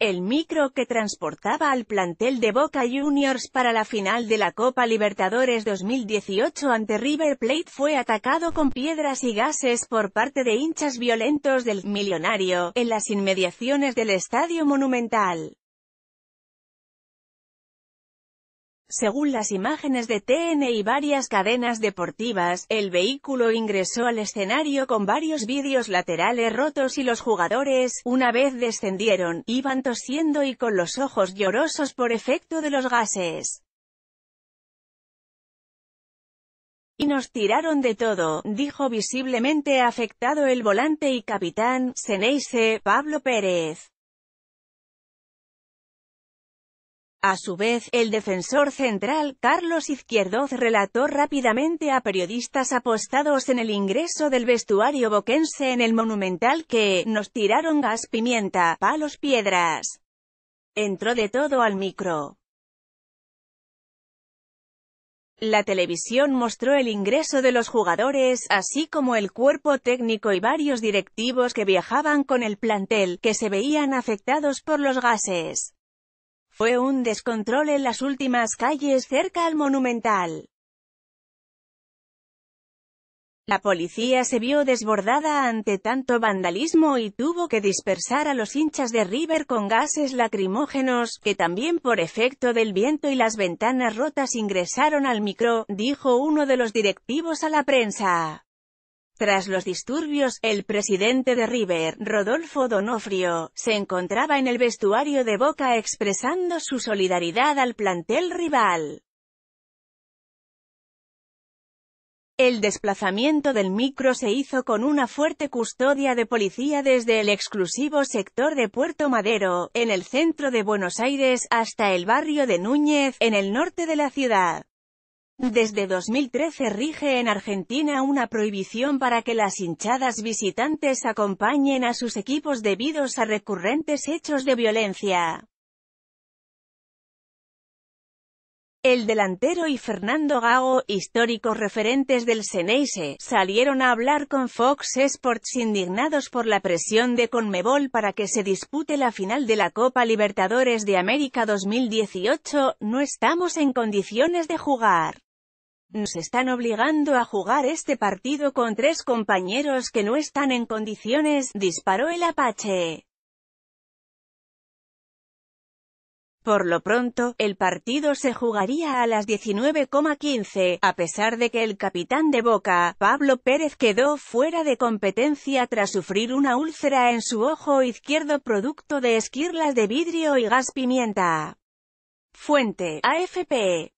el micro que transportaba al plantel de Boca Juniors para la final de la Copa Libertadores 2018 ante River Plate fue atacado con piedras y gases por parte de hinchas violentos del «millonario», en las inmediaciones del Estadio Monumental. Según las imágenes de TN y varias cadenas deportivas, el vehículo ingresó al escenario con varios vídeos laterales rotos y los jugadores, una vez descendieron, iban tosiendo y con los ojos llorosos por efecto de los gases. y nos tiraron de todo, dijo visiblemente afectado el volante y capitán, Ceneice, Pablo Pérez. A su vez, el defensor central, Carlos Izquierdoz, relató rápidamente a periodistas apostados en el ingreso del vestuario boquense en el Monumental que «nos tiraron gas pimienta, palos piedras». Entró de todo al micro. La televisión mostró el ingreso de los jugadores, así como el cuerpo técnico y varios directivos que viajaban con el plantel, que se veían afectados por los gases. Fue un descontrol en las últimas calles cerca al Monumental. La policía se vio desbordada ante tanto vandalismo y tuvo que dispersar a los hinchas de River con gases lacrimógenos, que también por efecto del viento y las ventanas rotas ingresaron al micro, dijo uno de los directivos a la prensa. Tras los disturbios, el presidente de River, Rodolfo Donofrio, se encontraba en el vestuario de Boca expresando su solidaridad al plantel rival. El desplazamiento del micro se hizo con una fuerte custodia de policía desde el exclusivo sector de Puerto Madero, en el centro de Buenos Aires, hasta el barrio de Núñez, en el norte de la ciudad. Desde 2013 rige en Argentina una prohibición para que las hinchadas visitantes acompañen a sus equipos debidos a recurrentes hechos de violencia. El delantero y Fernando Gago, históricos referentes del Seneise, salieron a hablar con Fox Sports indignados por la presión de Conmebol para que se dispute la final de la Copa Libertadores de América 2018, no estamos en condiciones de jugar. Nos están obligando a jugar este partido con tres compañeros que no están en condiciones, disparó el Apache. Por lo pronto, el partido se jugaría a las 19,15, a pesar de que el capitán de Boca, Pablo Pérez quedó fuera de competencia tras sufrir una úlcera en su ojo izquierdo producto de esquirlas de vidrio y gas pimienta. Fuente, AFP.